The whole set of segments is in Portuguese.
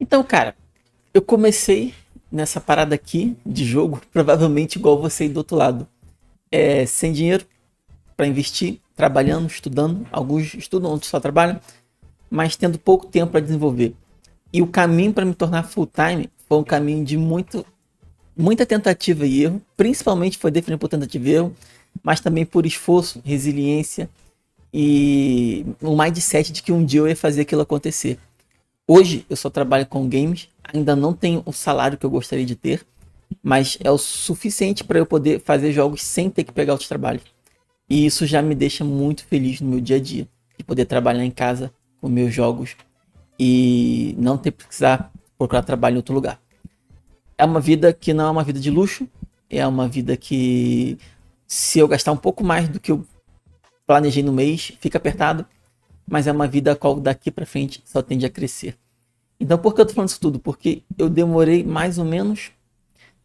Então, cara, eu comecei nessa parada aqui de jogo, provavelmente igual você aí do outro lado. É, sem dinheiro para investir, trabalhando, estudando. Alguns estudam, outros só trabalham, mas tendo pouco tempo para desenvolver. E o caminho para me tornar full time foi um caminho de muito, muita tentativa e erro. Principalmente foi definido por tentativa e erro, mas também por esforço, resiliência e o mindset de que um dia eu ia fazer aquilo acontecer. Hoje eu só trabalho com games, ainda não tenho o salário que eu gostaria de ter, mas é o suficiente para eu poder fazer jogos sem ter que pegar outros trabalhos. E isso já me deixa muito feliz no meu dia a dia, de poder trabalhar em casa com meus jogos e não ter que precisar procurar trabalho em outro lugar. É uma vida que não é uma vida de luxo, é uma vida que se eu gastar um pouco mais do que eu planejei no mês, fica apertado, mas é uma vida a qual daqui para frente só tende a crescer. Então, por que eu tô falando isso tudo? Porque eu demorei mais ou menos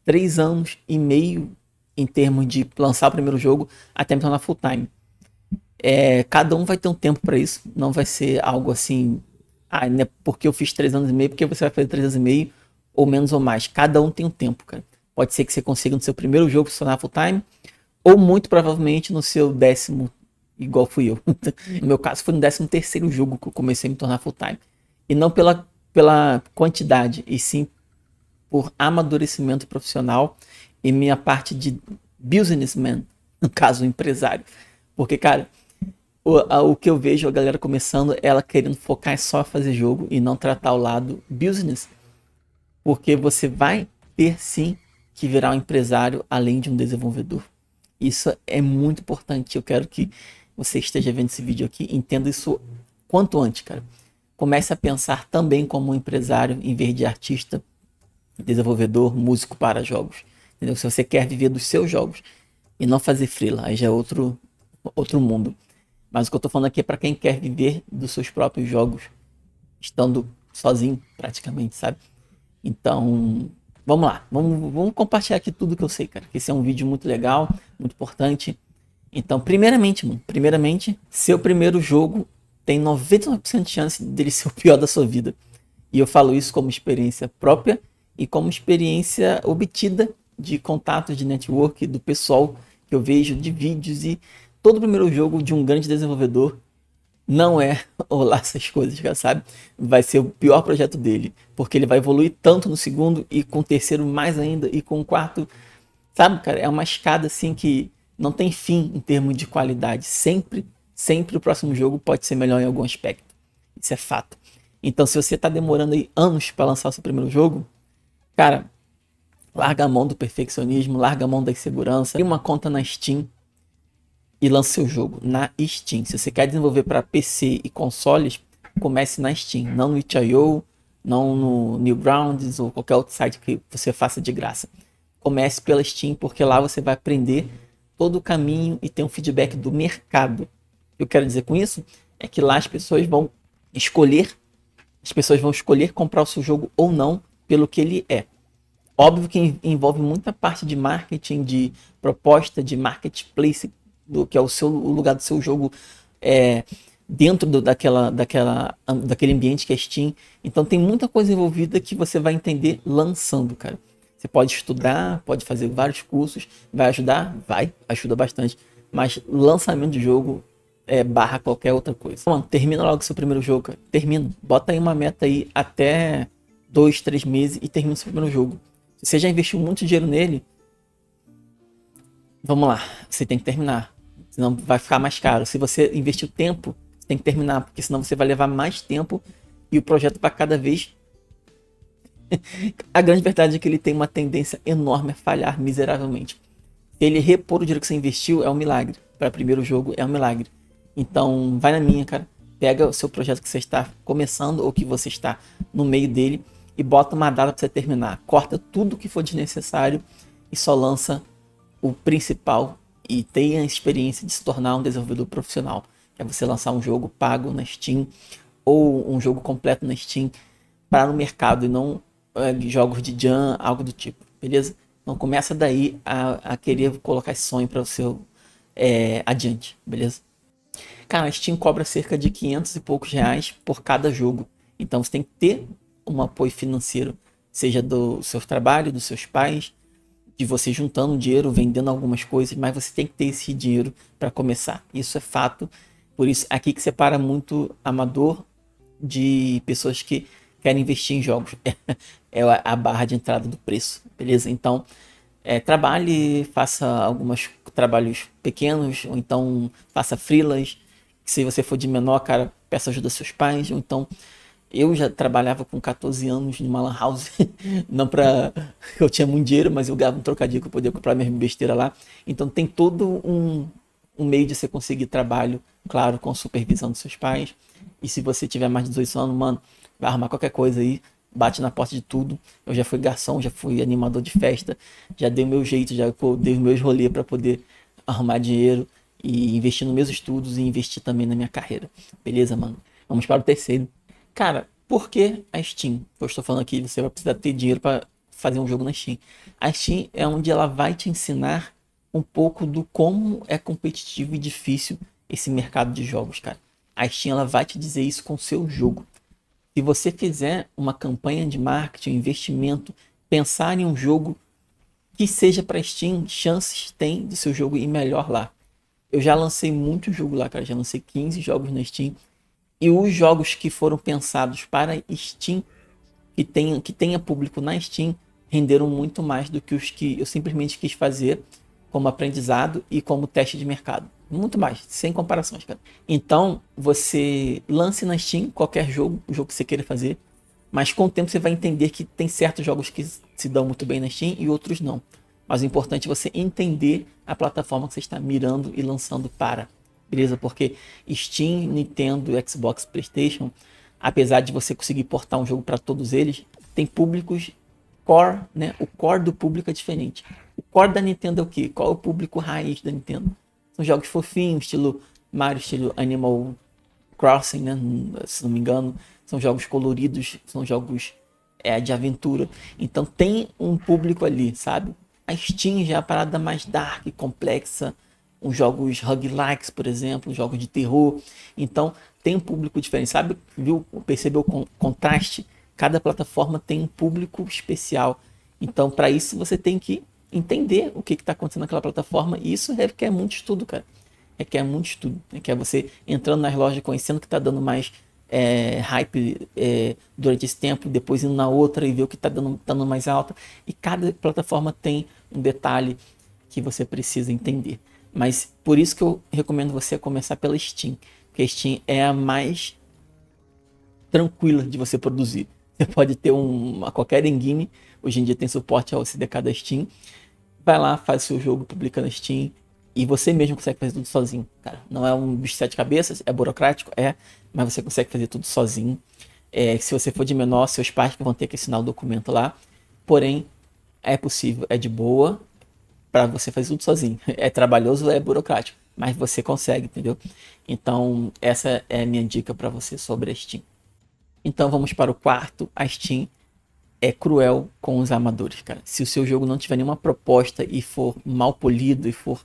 três anos e meio em termos de lançar o primeiro jogo até me tornar full time. É, cada um vai ter um tempo para isso, não vai ser algo assim, ah, né, porque eu fiz três anos e meio, porque você vai fazer três anos e meio, ou menos ou mais. Cada um tem um tempo, cara. Pode ser que você consiga no seu primeiro jogo se tornar full time, ou muito provavelmente no seu décimo igual fui eu. no meu caso, foi no 13 terceiro jogo que eu comecei a me tornar full time. E não pela, pela quantidade, e sim por amadurecimento profissional e minha parte de businessman, no caso, empresário. Porque, cara, o, a, o que eu vejo a galera começando, ela querendo focar em só fazer jogo e não tratar o lado business. Porque você vai ter sim que virar um empresário além de um desenvolvedor. Isso é muito importante. Eu quero que você esteja vendo esse vídeo aqui, entenda isso quanto antes, cara. Comece a pensar também como um empresário em vez de artista, desenvolvedor, músico para jogos. Entendeu? Se você quer viver dos seus jogos e não fazer freela, aí já é outro, outro mundo. Mas o que eu estou falando aqui é para quem quer viver dos seus próprios jogos, estando sozinho praticamente, sabe? Então, vamos lá, vamos, vamos compartilhar aqui tudo que eu sei, cara. Que esse é um vídeo muito legal, muito importante. Então, primeiramente, mano, primeiramente, seu primeiro jogo tem 99% de chance dele ser o pior da sua vida. E eu falo isso como experiência própria e como experiência obtida de contatos de network do pessoal que eu vejo de vídeos e todo primeiro jogo de um grande desenvolvedor não é olá essas coisas, já sabe? Vai ser o pior projeto dele, porque ele vai evoluir tanto no segundo e com o terceiro mais ainda e com o quarto, sabe, cara? É uma escada assim que não tem fim em termos de qualidade. Sempre, sempre o próximo jogo pode ser melhor em algum aspecto. Isso é fato. Então, se você está demorando aí anos para lançar o seu primeiro jogo, cara, larga a mão do perfeccionismo, larga a mão da insegurança, cria uma conta na Steam e lance seu jogo na Steam. Se você quer desenvolver para PC e consoles, comece na Steam, não no itch.io, não no Newgrounds ou qualquer outro site que você faça de graça. Comece pela Steam, porque lá você vai aprender todo o caminho e ter um feedback do mercado. Eu quero dizer com isso é que lá as pessoas vão escolher, as pessoas vão escolher comprar o seu jogo ou não pelo que ele é. Óbvio que envolve muita parte de marketing, de proposta, de marketplace, do que é o seu o lugar do seu jogo é, dentro do, daquela, daquela, daquele ambiente que é Steam. Então tem muita coisa envolvida que você vai entender lançando, cara. Você pode estudar, pode fazer vários cursos, vai ajudar? Vai, ajuda bastante. Mas lançamento de jogo é barra qualquer outra coisa. Mano, termina logo seu primeiro jogo, cara. Termina. Bota aí uma meta aí até dois, três meses e termina seu primeiro jogo. Se você já investiu muito dinheiro nele, vamos lá, você tem que terminar. Senão vai ficar mais caro. Se você investiu tempo, tem que terminar, porque senão você vai levar mais tempo e o projeto vai cada vez a grande verdade é que ele tem uma tendência enorme a falhar miseravelmente. ele repor o dinheiro que você investiu, é um milagre. Para o primeiro jogo, é um milagre. Então, vai na minha, cara. Pega o seu projeto que você está começando ou que você está no meio dele e bota uma data para você terminar. Corta tudo que for desnecessário e só lança o principal e tenha a experiência de se tornar um desenvolvedor profissional. Que é você lançar um jogo pago na Steam ou um jogo completo na Steam para no mercado e não eh, jogos de Jam, algo do tipo, beleza? Então começa daí a, a querer colocar esse sonho para o seu é, adiante, beleza? Cara, a Steam cobra cerca de 500 e poucos reais por cada jogo. Então você tem que ter um apoio financeiro, seja do seu trabalho, dos seus pais, de você juntando dinheiro, vendendo algumas coisas, mas você tem que ter esse dinheiro para começar. Isso é fato. Por isso, aqui que separa muito amador de pessoas que querem investir em jogos. é a barra de entrada do preço, beleza? Então, é, trabalhe, faça alguns trabalhos pequenos, ou então faça frilas. Se você for de menor, cara, peça ajuda aos seus pais, ou então eu já trabalhava com 14 anos numa lan house, não para eu tinha muito dinheiro, mas eu ganhava um trocadilho que eu podia comprar minha besteira lá. Então tem todo um, um meio de você conseguir trabalho, claro, com supervisão dos seus pais. E se você tiver mais de 18 anos, mano, vai arrumar qualquer coisa aí, bate na porta de tudo. Eu já fui garçom, já fui animador de festa, já dei o meu jeito, já dei os meus rolês para poder arrumar dinheiro e investir nos meus estudos e investir também na minha carreira. Beleza, mano? Vamos para o terceiro. Cara, por que a Steam? Eu estou falando aqui, você vai precisar ter dinheiro para fazer um jogo na Steam. A Steam é onde ela vai te ensinar um pouco do como é competitivo e difícil esse mercado de jogos, cara. A Steam ela vai te dizer isso com o seu jogo. Se você fizer uma campanha de marketing, investimento, pensar em um jogo que seja para Steam, chances tem do seu jogo ir melhor lá. Eu já lancei muito jogo lá, cara. Já lancei 15 jogos na Steam. E os jogos que foram pensados para Steam, que tenha, que tenha público na Steam, renderam muito mais do que os que eu simplesmente quis fazer como aprendizado e como teste de mercado. Muito mais, sem comparações, cara. Então, você lance na Steam qualquer jogo, o jogo que você queira fazer, mas com o tempo você vai entender que tem certos jogos que se dão muito bem na Steam e outros não. Mas o importante é você entender a plataforma que você está mirando e lançando para. Beleza? Porque Steam, Nintendo, Xbox, PlayStation, apesar de você conseguir portar um jogo para todos eles, tem públicos core, né? O core do público é diferente. O core da Nintendo é o quê? Qual é o público raiz da Nintendo? São jogos fofinhos, estilo Mario, estilo Animal Crossing, né? Hum, se não me engano. São jogos coloridos, são jogos é, de aventura. Então tem um público ali, sabe? A Steam já é a parada mais dark, complexa. os jogos roguelikes, por exemplo, jogos de terror. Então tem um público diferente, sabe? Viu? Percebeu o contraste? Cada plataforma tem um público especial. Então, para isso, você tem que entender o que está acontecendo naquela plataforma. E isso requer muito estudo, cara. Requer muito estudo. Requer você entrando nas lojas, conhecendo o que está dando mais é, hype é, durante esse tempo, depois indo na outra e ver o que está dando, tá dando mais alta. E cada plataforma tem um detalhe que você precisa entender. Mas por isso que eu recomendo você começar pela Steam, porque a Steam é a mais tranquila de você produzir. Você pode ter um, uma qualquer engine, hoje em dia tem suporte ao CDK da Steam, vai lá, faz seu jogo, publica na Steam e você mesmo consegue fazer tudo sozinho, cara. Não é um bicho de sete cabeças, é burocrático, é, mas você consegue fazer tudo sozinho. É, se você for de menor, seus pais vão ter que assinar o documento lá. Porém, é possível, é de boa para você fazer tudo sozinho. É trabalhoso, é burocrático, mas você consegue, entendeu? Então, essa é a minha dica para você sobre a Steam. Então, vamos para o quarto, a Steam é cruel com os amadores, cara. Se o seu jogo não tiver nenhuma proposta e for mal polido e for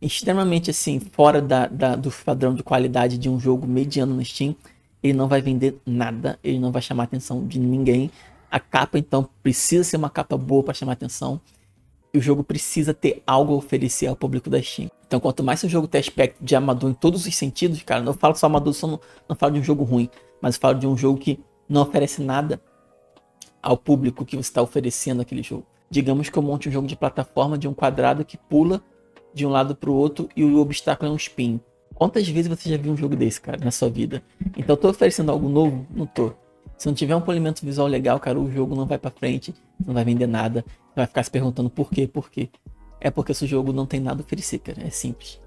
extremamente assim, fora da, da, do padrão de qualidade de um jogo mediano no Steam, ele não vai vender nada, ele não vai chamar a atenção de ninguém. A capa, então, precisa ser uma capa boa para chamar a atenção. E o jogo precisa ter algo a oferecer ao público da Steam. Então, quanto mais o jogo tem aspecto de amador em todos os sentidos, cara, não falo só amador, só não, não falo de um jogo ruim, mas falo de um jogo que não oferece nada ao público que você está oferecendo aquele jogo. Digamos que eu monte um jogo de plataforma de um quadrado que pula de um lado para o outro e o obstáculo é um spin. Quantas vezes você já viu um jogo desse, cara, na sua vida? Então, estou oferecendo algo novo? Não tô. Se não tiver um polimento visual legal, cara, o jogo não vai para frente, não vai vender nada, vai ficar se perguntando por quê, por quê. É porque seu jogo não tem nada a oferecer, cara, é simples.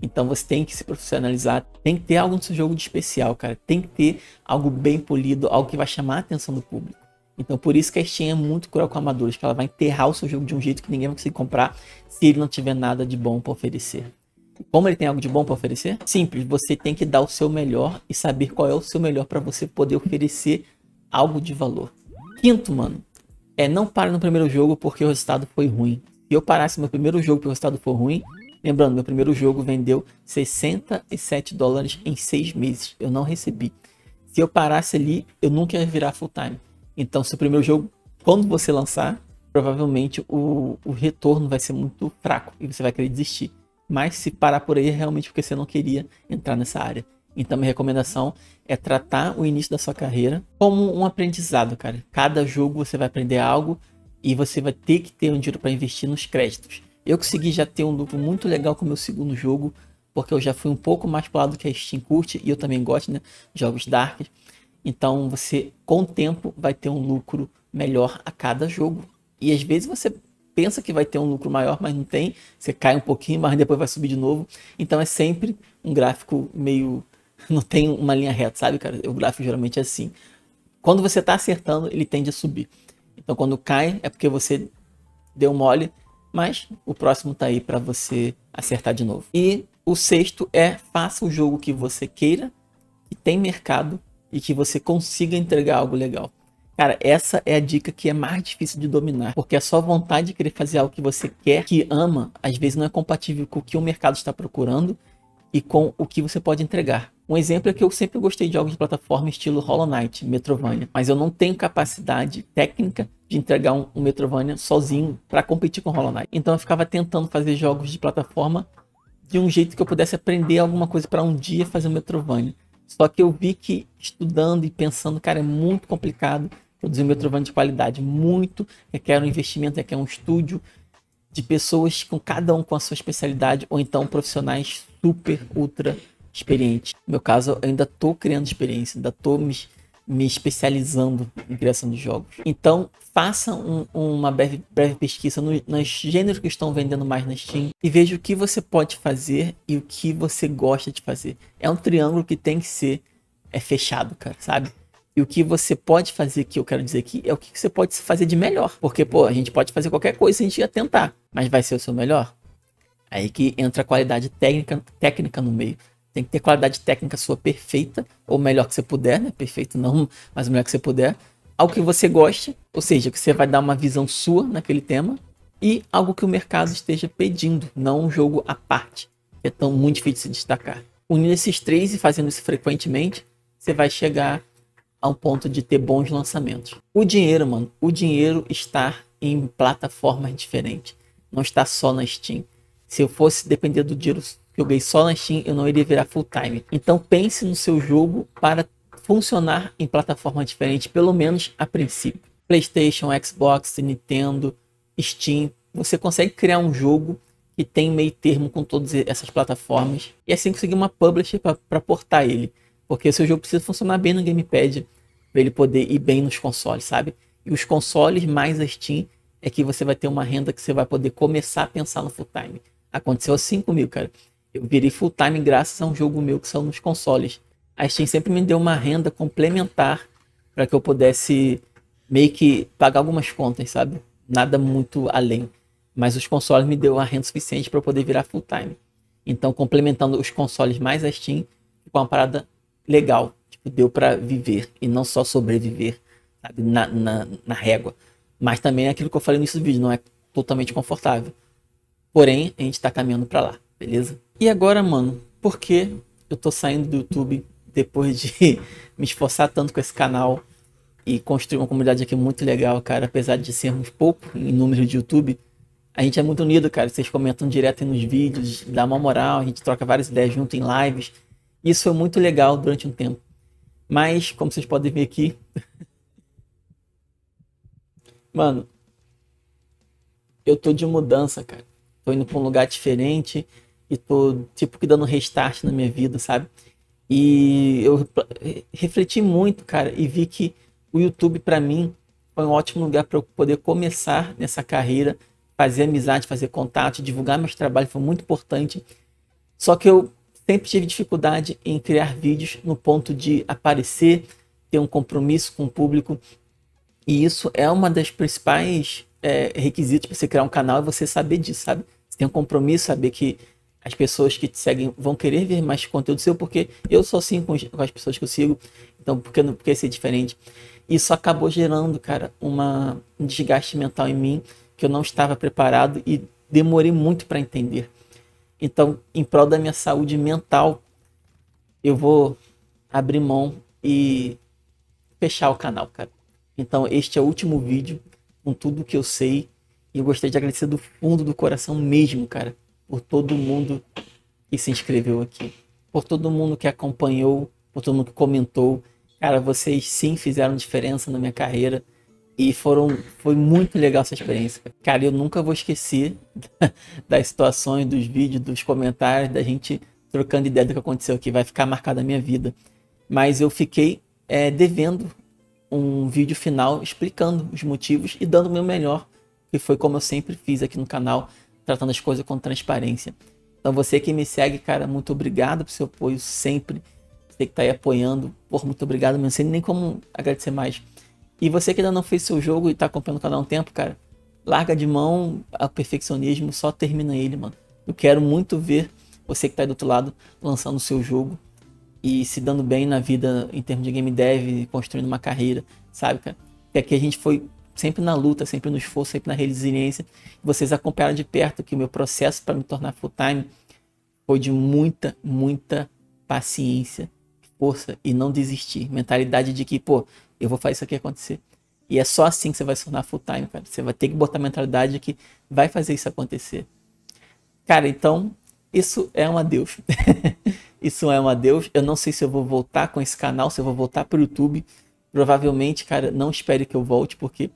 Então você tem que se profissionalizar, tem que ter algo no seu jogo de especial, cara, tem que ter algo bem polido, algo que vai chamar a atenção do público. Então, por isso que a Steam é muito cruel com amadores, que ela vai enterrar o seu jogo de um jeito que ninguém vai conseguir comprar se ele não tiver nada de bom para oferecer. Como ele tem algo de bom para oferecer? Simples, você tem que dar o seu melhor e saber qual é o seu melhor para você poder oferecer algo de valor. Quinto, mano, é não parar no primeiro jogo porque o resultado foi ruim. Se eu parasse meu primeiro jogo porque o resultado foi ruim, lembrando, meu primeiro jogo vendeu 67 dólares em seis meses. Eu não recebi. Se eu parasse ali, eu nunca ia virar full time. Então, seu primeiro jogo, quando você lançar, provavelmente o, o retorno vai ser muito fraco e você vai querer desistir. Mas se parar por aí, é realmente porque você não queria entrar nessa área. Então, minha recomendação é tratar o início da sua carreira como um aprendizado, cara. Cada jogo você vai aprender algo e você vai ter que ter um dinheiro para investir nos créditos. Eu consegui já ter um lucro muito legal com o meu segundo jogo, porque eu já fui um pouco mais pro lado que a Steam curte e eu também gosto, né? Jogos dark. Então você, com o tempo, vai ter um lucro melhor a cada jogo. E às vezes você pensa que vai ter um lucro maior, mas não tem. Você cai um pouquinho, mas depois vai subir de novo. Então é sempre um gráfico meio. Não tem uma linha reta, sabe, cara? O gráfico geralmente é assim. Quando você está acertando, ele tende a subir. Então quando cai, é porque você deu mole, mas o próximo está aí para você acertar de novo. E o sexto é faça o jogo que você queira, que tem mercado e que você consiga entregar algo legal. Cara, essa é a dica que é mais difícil de dominar, porque a é sua vontade de querer fazer algo que você quer, que ama, às vezes não é compatível com o que o mercado está procurando e com o que você pode entregar. Um exemplo é que eu sempre gostei de jogos de plataforma estilo Hollow Knight, Metrovania, mas eu não tenho capacidade técnica de entregar um, um Metrovania sozinho para competir com Hollow Knight. Então eu ficava tentando fazer jogos de plataforma de um jeito que eu pudesse aprender alguma coisa para um dia fazer um Metrovania. Só que eu vi que estudando e pensando, cara, é muito complicado produzir um Metrovani de qualidade. Muito requer um investimento, requer um estúdio de pessoas com cada um com a sua especialidade ou então profissionais super, ultra experientes. No meu caso, eu ainda estou criando experiência, ainda estou me me especializando em criação de jogos. Então, faça um, uma breve, breve pesquisa no, nos gêneros que estão vendendo mais na Steam e veja o que você pode fazer e o que você gosta de fazer. É um triângulo que tem que ser é fechado, cara, sabe? E o que você pode fazer, que eu quero dizer aqui, é o que você pode fazer de melhor. Porque, pô, a gente pode fazer qualquer coisa se a gente ia tentar, mas vai ser o seu melhor? Aí que entra a qualidade técnica, técnica no meio. Tem que ter qualidade técnica sua perfeita, ou melhor que você puder, né? Perfeito não, mas o melhor que você puder. Algo que você goste, ou seja, que você vai dar uma visão sua naquele tema, e algo que o mercado esteja pedindo, não um jogo à parte, que é tão muito difícil de se destacar. Unindo esses três e fazendo isso frequentemente, você vai chegar a um ponto de ter bons lançamentos. O dinheiro, mano, o dinheiro está em plataformas diferentes, não está só na Steam. Se eu fosse depender do dinheiro joguei só na Steam, eu não iria virar full time. Então pense no seu jogo para funcionar em plataforma diferente, pelo menos a princípio. PlayStation, Xbox, Nintendo, Steam, você consegue criar um jogo que tem meio termo com todas essas plataformas e assim conseguir uma publisher para portar ele, porque seu jogo precisa funcionar bem no gamepad para ele poder ir bem nos consoles, sabe? E os consoles mais a Steam é que você vai ter uma renda que você vai poder começar a pensar no full time. Aconteceu assim comigo, cara. Eu virei full time graças a um jogo meu que saiu nos consoles. A Steam sempre me deu uma renda complementar para que eu pudesse meio que pagar algumas contas, sabe? Nada muito além. Mas os consoles me deu a renda suficiente para eu poder virar full time. Então, complementando os consoles mais a Steam, ficou uma parada legal. Tipo, deu para viver e não só sobreviver, sabe? Na, na, na régua. Mas também é aquilo que eu falei no início do vídeo, não é totalmente confortável. Porém, a gente está caminhando para lá, beleza? E agora, mano, por que eu tô saindo do YouTube depois de me esforçar tanto com esse canal e construir uma comunidade aqui muito legal, cara? Apesar de sermos pouco em número de YouTube, a gente é muito unido, cara. Vocês comentam direto nos vídeos, dá uma moral, a gente troca várias ideias junto em lives. Isso foi muito legal durante um tempo. Mas, como vocês podem ver aqui. Mano, eu tô de mudança, cara. Tô indo pra um lugar diferente e tô tipo que dando restart na minha vida, sabe? E eu refleti muito, cara, e vi que o YouTube para mim foi um ótimo lugar para eu poder começar nessa carreira, fazer amizade, fazer contato, divulgar meus trabalhos, foi muito importante. Só que eu sempre tive dificuldade em criar vídeos no ponto de aparecer, ter um compromisso com o público. E isso é uma das principais é, requisitos para você criar um canal, é você saber disso, sabe? Você tem um compromisso, saber que as pessoas que te seguem vão querer ver mais conteúdo seu, porque eu sou assim com, as pessoas que eu sigo, então por que, não, por que ser diferente? Isso acabou gerando, cara, uma, um desgaste mental em mim que eu não estava preparado e demorei muito para entender. Então, em prol da minha saúde mental, eu vou abrir mão e fechar o canal, cara. Então, este é o último vídeo com tudo que eu sei e eu gostaria de agradecer do fundo do coração mesmo, cara por todo mundo que se inscreveu aqui, por todo mundo que acompanhou, por todo mundo que comentou. Cara, vocês sim fizeram diferença na minha carreira e foram foi muito legal essa experiência. Cara, eu nunca vou esquecer das situações, dos vídeos, dos comentários, da gente trocando ideia do que aconteceu aqui. Vai ficar marcado na minha vida. Mas eu fiquei é, devendo um vídeo final explicando os motivos e dando o meu melhor, que foi como eu sempre fiz aqui no canal tratando as coisas com transparência. Então você que me segue, cara, muito obrigado pelo seu apoio sempre. Você que está aí apoiando, por muito obrigado, não sei nem como agradecer mais. E você que ainda não fez seu jogo e está acompanhando o canal há um tempo, cara, larga de mão o perfeccionismo, só termina ele, mano. Eu quero muito ver você que está aí do outro lado lançando o seu jogo e se dando bem na vida em termos de game dev, construindo uma carreira, sabe, cara? Porque aqui a gente foi sempre na luta, sempre no esforço, sempre na resiliência. Vocês acompanharam de perto que o meu processo para me tornar full time foi de muita, muita paciência, força e não desistir. Mentalidade de que, pô, eu vou fazer isso aqui acontecer. E é só assim que você vai se tornar full time, cara. Você vai ter que botar a mentalidade de que vai fazer isso acontecer. Cara, então, isso é um adeus. isso é um adeus. Eu não sei se eu vou voltar com esse canal, se eu vou voltar para o YouTube. Provavelmente, cara, não espere que eu volte, porque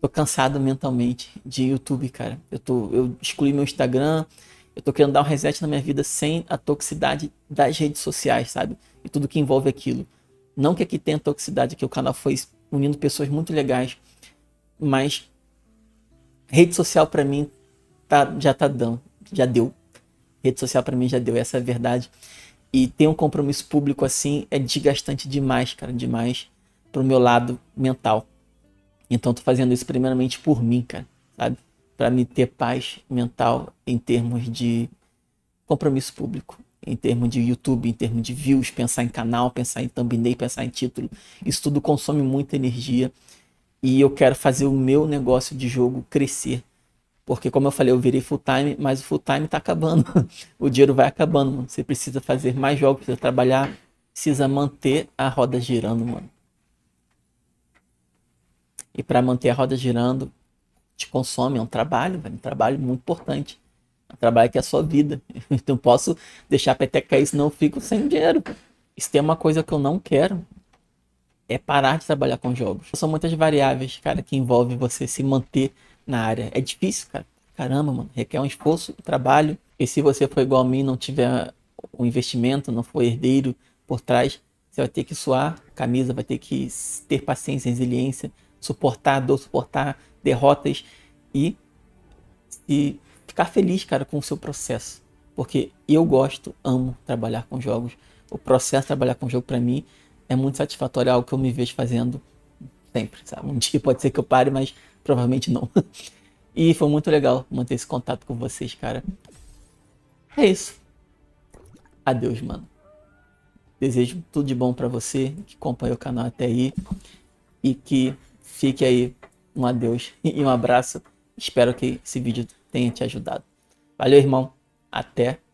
tô cansado mentalmente de YouTube, cara. Eu, tô, eu excluí meu Instagram, eu tô querendo dar um reset na minha vida sem a toxicidade das redes sociais, sabe? E tudo que envolve aquilo. Não que aqui tenha toxicidade, que o canal foi unindo pessoas muito legais, mas rede social para mim tá, já tá dando, já deu. Rede social para mim já deu, essa é a verdade. E ter um compromisso público assim é desgastante demais, cara, demais pro meu lado mental. Então tô fazendo isso primeiramente por mim, cara, sabe? Para me ter paz mental em termos de compromisso público, em termos de YouTube, em termos de views, pensar em canal, pensar em thumbnail, pensar em título. Isso tudo consome muita energia e eu quero fazer o meu negócio de jogo crescer. Porque, como eu falei, eu virei full time, mas o full time tá acabando. o dinheiro vai acabando, mano. Você precisa fazer mais jogos, precisa trabalhar, precisa manter a roda girando, mano. E para manter a roda girando, te consome, é um trabalho, velho, um trabalho muito importante. É um trabalho que é a sua vida. Então posso deixar a peteca cair, senão eu fico sem dinheiro. Isso tem uma coisa que eu não quero, é parar de trabalhar com jogos. São muitas variáveis, cara, que envolvem você se manter na área. É difícil, cara. Caramba, mano, requer um esforço, um trabalho. E se você for igual a mim, não tiver um investimento, não for herdeiro por trás, você vai ter que suar camisa, vai ter que ter paciência, resiliência, suportar dor, suportar derrotas e, e ficar feliz, cara, com o seu processo. Porque eu gosto, amo trabalhar com jogos. O processo de trabalhar com jogo para mim é muito satisfatório, é algo que eu me vejo fazendo sempre, sabe? Um dia pode ser que eu pare, mas provavelmente não. E foi muito legal manter esse contato com vocês, cara. É isso. Adeus, mano. Desejo tudo de bom para você que acompanha o canal até aí e que Fique aí um adeus e um abraço. Espero que esse vídeo tenha te ajudado. Valeu, irmão. Até